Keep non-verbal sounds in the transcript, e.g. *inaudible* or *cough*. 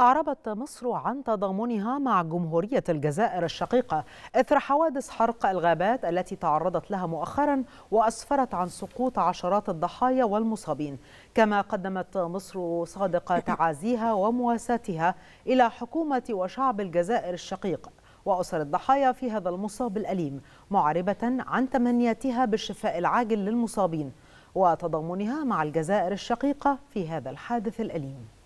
أعربت مصر عن تضامنها مع جمهورية الجزائر الشقيقة إثر حوادث حرق الغابات التي تعرضت لها مؤخرا وأسفرت عن سقوط عشرات الضحايا والمصابين كما قدمت مصر صادق *coughs* تعازيها ومواساتها إلى حكومة وشعب الجزائر الشقيق وأسر الضحايا في هذا المصاب الأليم معربة عن تمنياتها بالشفاء العاجل للمصابين وتضامنها مع الجزائر الشقيقة في هذا الحادث الأليم